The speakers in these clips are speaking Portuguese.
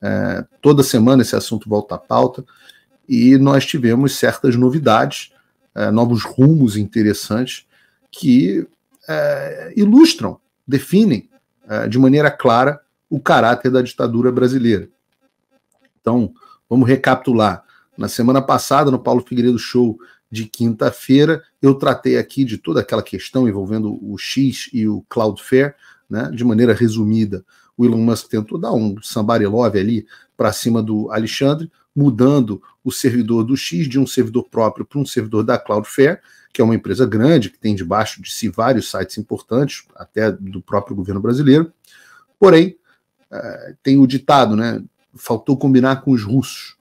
É, toda semana esse assunto volta à pauta e nós tivemos certas novidades, é, novos rumos interessantes que é, ilustram, definem é, de maneira clara o caráter da ditadura brasileira. Então, vamos recapitular. Na semana passada, no Paulo Figueiredo Show de quinta-feira, eu tratei aqui de toda aquela questão envolvendo o X e o Cloudflare, né, de maneira resumida o Elon Musk tentou dar um love ali para cima do Alexandre, mudando o servidor do X de um servidor próprio para um servidor da Cloudflare, que é uma empresa grande, que tem debaixo de si vários sites importantes, até do próprio governo brasileiro. Porém, eh, tem o ditado, né? Faltou combinar com os russos.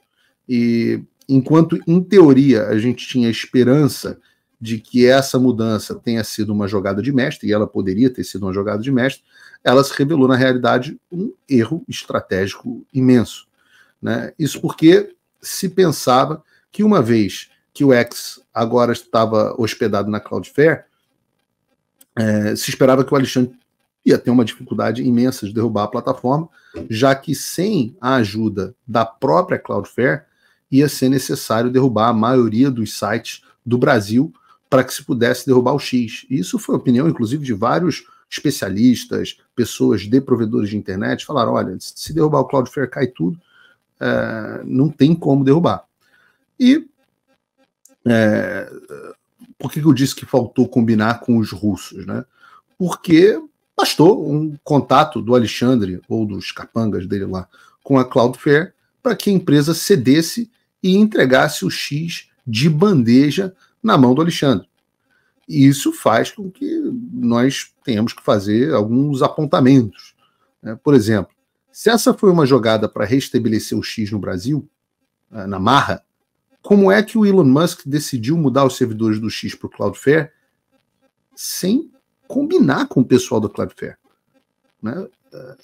E enquanto, em teoria, a gente tinha esperança de que essa mudança tenha sido uma jogada de mestre, e ela poderia ter sido uma jogada de mestre, ela se revelou, na realidade, um erro estratégico imenso. Né? Isso porque se pensava que, uma vez que o X agora estava hospedado na Cloudflare, é, se esperava que o Alexandre ia ter uma dificuldade imensa de derrubar a plataforma, já que sem a ajuda da própria Cloudflare, ia ser necessário derrubar a maioria dos sites do Brasil para que se pudesse derrubar o X. isso foi a opinião, inclusive, de vários especialistas, pessoas de provedores de internet, falaram: olha, se derrubar o Cloudflare cai tudo, é, não tem como derrubar. E é, por que eu disse que faltou combinar com os russos? Né? Porque bastou um contato do Alexandre ou dos capangas dele lá com a Cloudflare para que a empresa cedesse e entregasse o X de bandeja na mão do Alexandre. E isso faz com que nós tenhamos que fazer alguns apontamentos. Né? Por exemplo, se essa foi uma jogada para restabelecer o X no Brasil, eh, na marra, como é que o Elon Musk decidiu mudar os servidores do X para o Cloudflare sem combinar com o pessoal do Cloudflare? Né? Eh,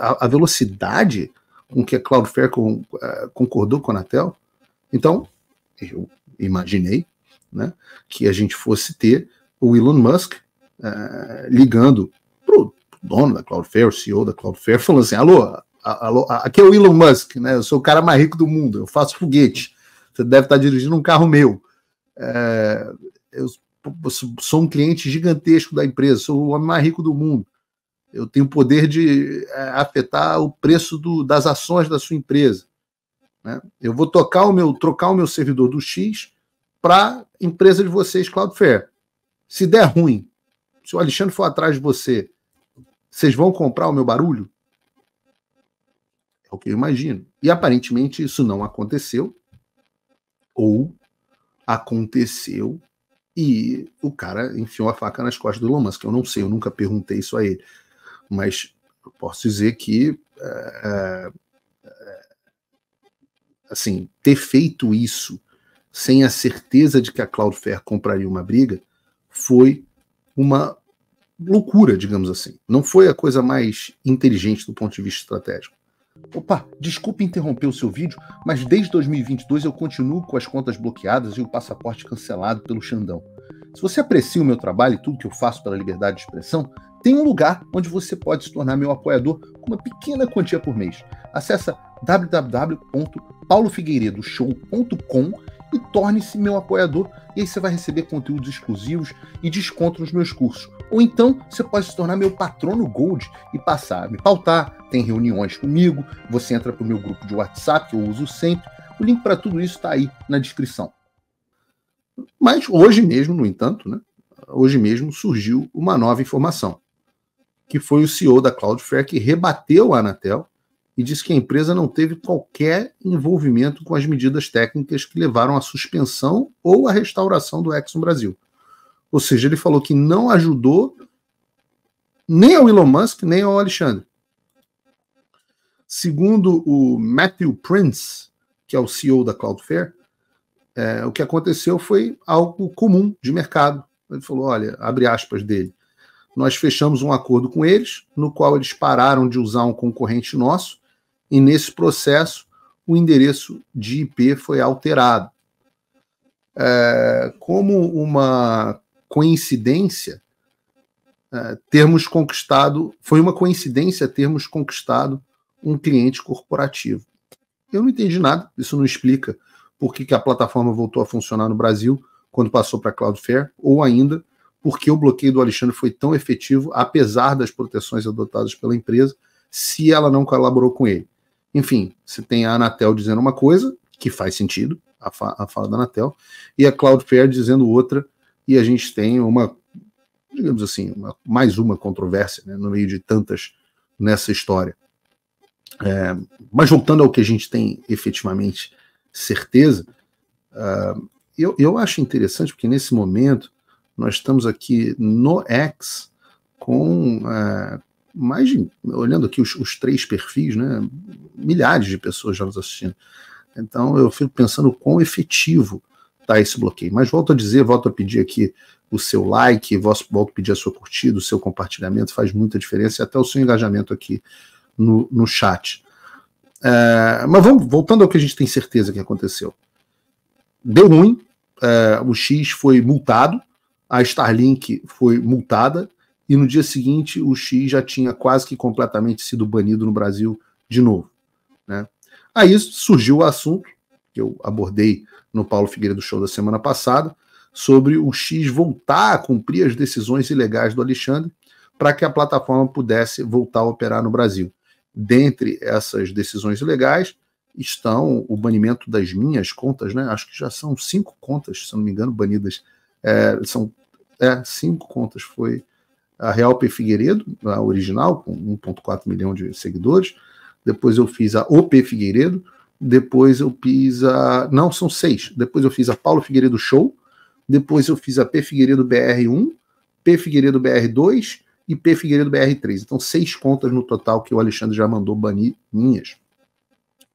a, velocidade com que a Cloudflare eh, concordou com a Anatel. Então, eu imaginei né, que a gente fosse ter o Elon Musk uh, ligando pro dono da Cloudflare, o CEO da Cloudflare, falando assim, alô, alô, aqui é o Elon Musk, né, eu sou o cara mais rico do mundo, eu faço foguete, você deve estar dirigindo um carro meu, é, eu sou um cliente gigantesco da empresa, sou o homem mais rico do mundo, eu tenho o poder de é, afetar o preço do, das ações da sua empresa, né, eu vou tocar o meu, trocar o meu servidor do X para a empresa de vocês, Cloudflare. Se der ruim, se o Alexandre for atrás de você, vocês vão comprar o meu barulho? É o que eu imagino. E aparentemente isso não aconteceu. Ou aconteceu e o cara enfiou a faca nas costas do Elon Que Eu não sei, eu nunca perguntei isso a ele. Mas eu posso dizer que. É, é, assim, ter feito isso sem a certeza de que a Cloudflare compraria uma briga, foi uma loucura, digamos assim. Não foi a coisa mais inteligente do ponto de vista estratégico. Opa, desculpe interromper o seu vídeo, mas desde 2022 eu continuo com as contas bloqueadas e o passaporte cancelado pelo Xandão. Se você aprecia o meu trabalho e tudo que eu faço pela liberdade de expressão, tem um lugar onde você pode se tornar meu apoiador com uma pequena quantia por mês. Acesse www.paulofigueiredoshow.com e torne-se meu apoiador. E aí você vai receber conteúdos exclusivos e desconto nos meus cursos. Ou então você pode se tornar meu patrono Gold e passar a me pautar. Tem reuniões comigo, você entra para o meu grupo de WhatsApp, que eu uso sempre. O link para tudo isso está aí na descrição. Mas hoje mesmo, no entanto, né, hoje mesmo surgiu uma nova informação, que foi o CEO da Cloudflare que rebateu a Anatel e diz que a empresa não teve qualquer envolvimento com as medidas técnicas que levaram à suspensão ou à restauração do Exxon Brasil. Ou seja, ele falou que não ajudou nem ao Elon Musk, nem ao Alexandre. Segundo o Matthew Prince, que é o CEO da Cloudflare, é, o que aconteceu foi algo comum de mercado. Ele falou: olha, abre aspas dele. Nós fechamos um acordo com eles, no qual eles pararam de usar um concorrente nosso e nesse processo, o endereço de IP foi alterado. É, como uma coincidência, é, termos conquistado, foi uma coincidência termos conquistado um cliente corporativo. Eu não entendi nada, isso não explica por que, que a plataforma voltou a funcionar no Brasil quando passou para Cloudflare, ou ainda porque o bloqueio do Alexandre foi tão efetivo, apesar das proteções adotadas pela empresa, se ela não colaborou com ele. Enfim, você tem a Anatel dizendo uma coisa, que faz sentido, a, fa a fala da Anatel, e a Cloudflare dizendo outra, e a gente tem uma, digamos assim, uma, mais uma controvérsia né, no meio de tantas nessa história. É, mas voltando ao que a gente tem efetivamente certeza, uh, eu, eu acho interessante porque nesse momento nós estamos aqui no X com, uh, mais de, olhando aqui os, os, três perfis, né, milhares de pessoas já nos assistindo. Então eu fico pensando quão efetivo está esse bloqueio. Mas volto a dizer, volto a pedir aqui o seu like, volto a pedir a sua curtida, o seu compartilhamento, faz muita diferença e até o seu engajamento aqui no, no chat. É, mas vamos, voltando ao que a gente tem certeza que aconteceu. Deu ruim, é, o X foi multado, a Starlink foi multada, e no dia seguinte o X já tinha quase que completamente sido banido no Brasil de novo. Né? Aí surgiu o assunto que eu abordei no Paulo Figueiredo Show da semana passada, sobre o X voltar a cumprir as decisões ilegais do Alexandre para que a plataforma pudesse voltar a operar no Brasil. Dentre essas decisões ilegais estão o banimento das minhas contas, né? Acho que já são cinco contas, se não me engano, banidas. É, são é, cinco contas, foi a Real P Figueiredo, a original, com 1,4 milhão de seguidores. Depois eu fiz a OP Figueiredo. Depois eu fiz a. Não, são seis. Depois eu fiz a Paulo Figueiredo Show. Depois eu fiz a P Figueiredo BR1, P Figueiredo BR2 e P Figueiredo BR3. Então, seis contas no total que o Alexandre já mandou banir minhas.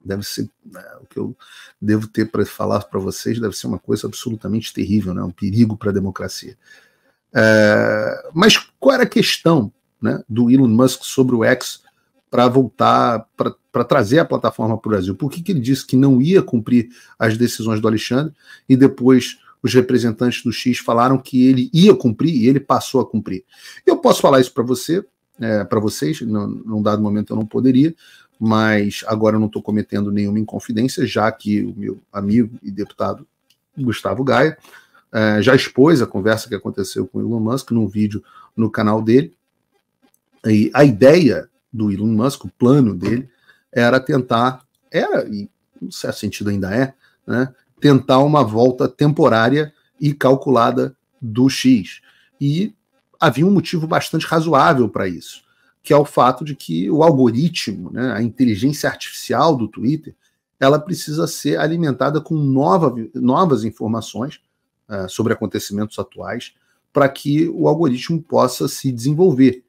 Deve ser né, o que eu devo ter para falar para vocês, deve ser uma coisa absolutamente terrível, né? um perigo para a democracia. É, mas a questão né, do Elon Musk sobre o X para voltar, para trazer a plataforma para o Brasil? Por que, que ele disse que não ia cumprir as decisões do Alexandre e depois os representantes do X falaram que ele ia cumprir e ele passou a cumprir? Eu posso falar isso para você, é, para vocês, não, num dado momento eu não poderia, mas agora eu não estou cometendo nenhuma inconfidência, já que o meu amigo e deputado Gustavo Gaia é, já expôs a conversa que aconteceu com o Elon Musk num vídeo no canal dele. E a ideia do Elon Musk, o plano dele, era tentar, era, e no certo sentido ainda é, né, tentar uma volta temporária e calculada do X. E havia um motivo bastante razoável para isso, que é o fato de que o algoritmo, né, a inteligência artificial do Twitter, ela precisa ser alimentada com nova, novas informações é, sobre acontecimentos atuais para que o algoritmo possa se desenvolver.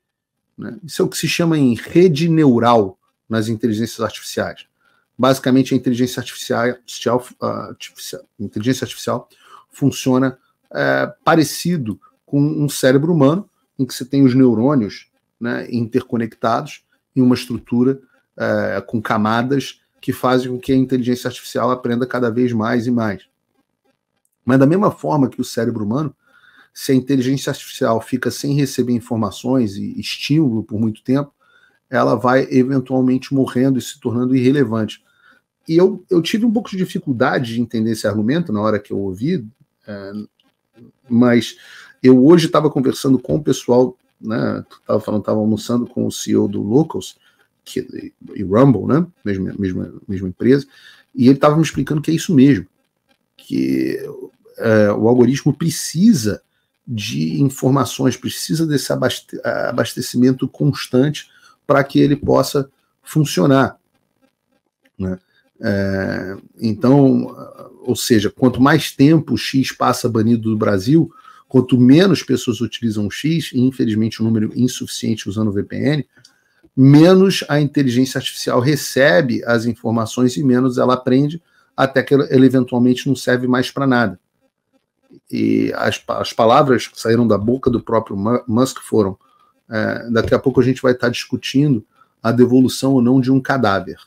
Né? Isso é o que se chama em rede neural nas inteligências artificiais. Basicamente, a inteligência artificial, ah, artificial, inteligência artificial funciona é, parecido com um cérebro humano, em que você tem os neurônios né, interconectados em uma estrutura é, com camadas que fazem com que a inteligência artificial aprenda cada vez mais e mais. Mas da mesma forma que o cérebro humano, se a inteligência artificial fica sem receber informações e estímulo por muito tempo, ela vai eventualmente morrendo e se tornando irrelevante. E eu, eu tive um pouco de dificuldade de entender esse argumento na hora que eu ouvi, é, mas eu hoje estava conversando com o pessoal, Estava né, falando, estava almoçando com o CEO do Locals que, e Rumble, né? Mesma, mesma, mesma empresa, e ele estava me explicando que é isso mesmo que é, o algoritmo precisa de informações, precisa desse abaste abastecimento constante para que ele possa funcionar. Né? É, então, ou seja, quanto mais tempo o X passa banido do Brasil, quanto menos pessoas utilizam o X, e infelizmente um número insuficiente usando o VPN, menos a inteligência artificial recebe as informações e menos ela aprende, até que ele eventualmente não serve mais para nada. E as, as, palavras que saíram da boca do próprio Musk foram: é, daqui a pouco a gente vai estar tá discutindo a devolução ou não de um cadáver.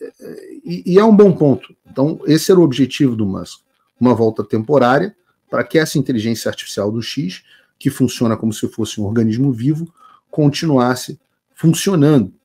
É, é, e, e, é um bom ponto. Então, esse era o objetivo do Musk: uma volta temporária para que essa inteligência artificial do X, que funciona como se fosse um organismo vivo, continuasse funcionando